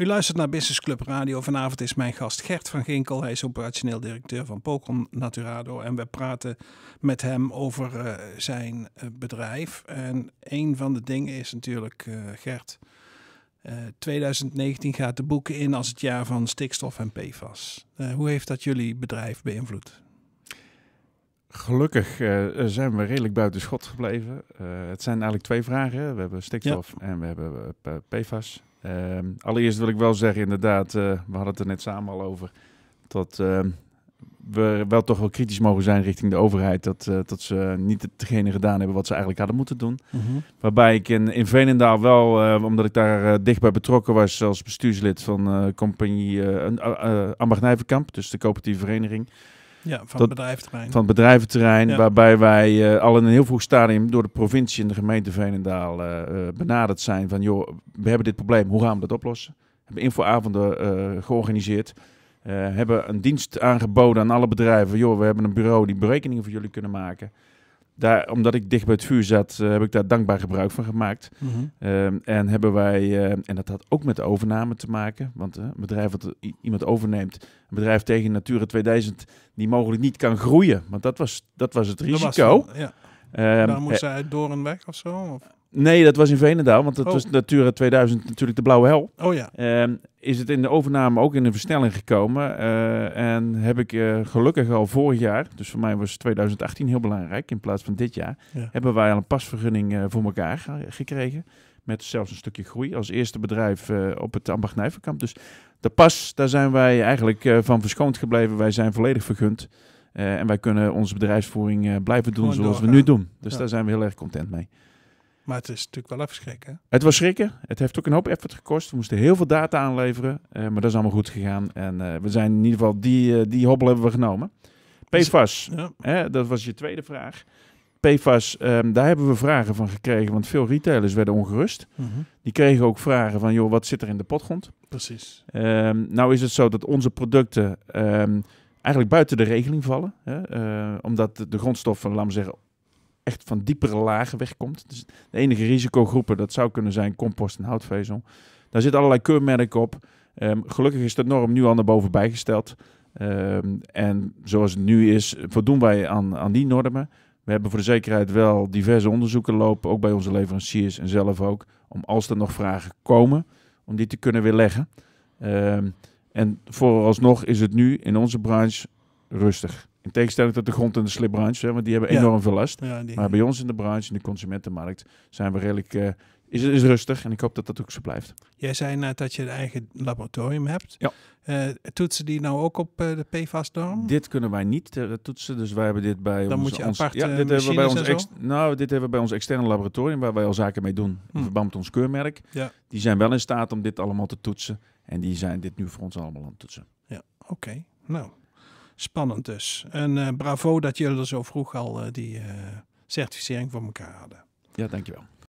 U luistert naar Business Club Radio. Vanavond is mijn gast Gert van Ginkel. Hij is operationeel directeur van Pokon Naturado. En we praten met hem over zijn bedrijf. En een van de dingen is natuurlijk, Gert, 2019 gaat de boeken in als het jaar van stikstof en PFAS. hoe heeft dat jullie bedrijf beïnvloed? Gelukkig zijn we redelijk buiten schot gebleven. het zijn eigenlijk twee vragen. We hebben stikstof en we hebben PFAS. Ehm, allereerst wil ik wel zeggen, inderdaad, eh, we hadden het er net samen al over, dat ehm, we wel toch wel kritisch mogen zijn richting de overheid. Dat, eh, dat ze niet hetgene gedaan hebben wat ze eigenlijk hadden moeten doen. Mhm. Waarbij ik in, Venendaal wel, eh, omdat ik daar dichtbij betrokken was als bestuurslid van compagnie uh, Ambacht Nijverkamp, dus de coöperatieve vereniging. Ja, van het bedrijventerrein. Van bedrijventerrein, waarbij wij eh, al in een heel vroeg stadium door de provincie en de gemeente Veenendaal eh, eh, benaderd zijn van joh, we hebben dit probleem, hoe gaan we dat oplossen? We hebben infoavonden georganiseerd, hebben een dienst aangeboden aan alle bedrijven. Joh, we hebben een bureau die berekeningen voor jullie kunnen maken daar, omdat ik dicht bij het vuur zat, eh, heb ik daar dankbaar gebruik van gemaakt. Mhm. Ehm, en hebben wij, eh, en dat had ook met overname te maken, want eh, een bedrijf dat iemand overneemt, een bedrijf tegen Natura 2000, die mogelijk niet kan groeien, want dat was, dat was het risico. Dat was, ja. Ehm, daar moest zij door een weg of zo? Of? Nee, dat was in Venendaal, want dat oh. was Natura 2000 natuurlijk de blauwe hel. Oh ja. Ehm, is het in de overname ook in een versnelling gekomen. Eh, en heb ik eh, gelukkig al vorig jaar, dus voor mij was 2018 heel belangrijk in plaats van dit jaar, hebben wij al een pasvergunning eh, voor elkaar gekregen. Met zelfs een stukje groei als eerste bedrijf op het Nijverkamp. Dus de pas, daar zijn wij eigenlijk van verschoond gebleven. Wij zijn volledig vergund. en wij kunnen onze bedrijfsvoering blijven doen zoals we nu doen. Dus daar zijn we heel erg content mee. Maar het is natuurlijk wel even schrikken. Het was schrikken. Het heeft ook een hoop effort gekost. We moesten heel veel data aanleveren. Eh, maar dat is allemaal goed gegaan. En eh, we zijn in ieder geval die, eh, die hobbel hebben we genomen. PFAS, dus- hè, dat was je tweede vraag. PFAS, ehm, daar hebben we vragen van gekregen, want veel retailers werden ongerust. Mhm. Die kregen ook vragen van, joh, wat zit er in de potgrond? Precies. Ehm, nou is het zo dat onze producten ehm, eigenlijk buiten de regeling vallen. Hè? omdat de grondstoffen, laten we zeggen, van diepere lagen wegkomt. Dus de enige risicogroepen, dat zou kunnen zijn compost en houtvezel. Daar zit allerlei keurmerk op. Ehm, gelukkig is de norm nu al naar boven bijgesteld. Ehm, en zoals het nu is, voldoen wij aan, aan die normen. We hebben voor de zekerheid wel diverse onderzoeken lopen, ook bij onze leveranciers en zelf ook, om als er nog vragen komen, om die te kunnen weerleggen. Um, en vooralsnog is het nu in onze branche rustig. In tegenstelling tot de grond- en de slipbranche, want die hebben enorm veel last. maar bij ons in de branche, in de consumentenmarkt, zijn we redelijk, uh, is, is rustig en ik hoop dat dat ook zo blijft. Jij zei net dat je een eigen laboratorium hebt. Ja. Eh, toetsen die nou ook op eh, de PFAS-norm? Dit kunnen wij niet toetsen, dus wij hebben dit bij Dan ons... moet je apart ja, dit hebben we bij ons Nou, dit hebben we bij ons externe laboratorium, waar wij al zaken mee doen, in hm. verband met ons keurmerk. Ja. Die zijn wel in staat om dit allemaal te toetsen en die zijn dit nu voor ons allemaal aan het toetsen. Ja, oké. Nou, Spannend dus. En eh, bravo dat jullie er zo vroeg al eh, die eh, certificering voor elkaar hadden. Ja, dankjewel.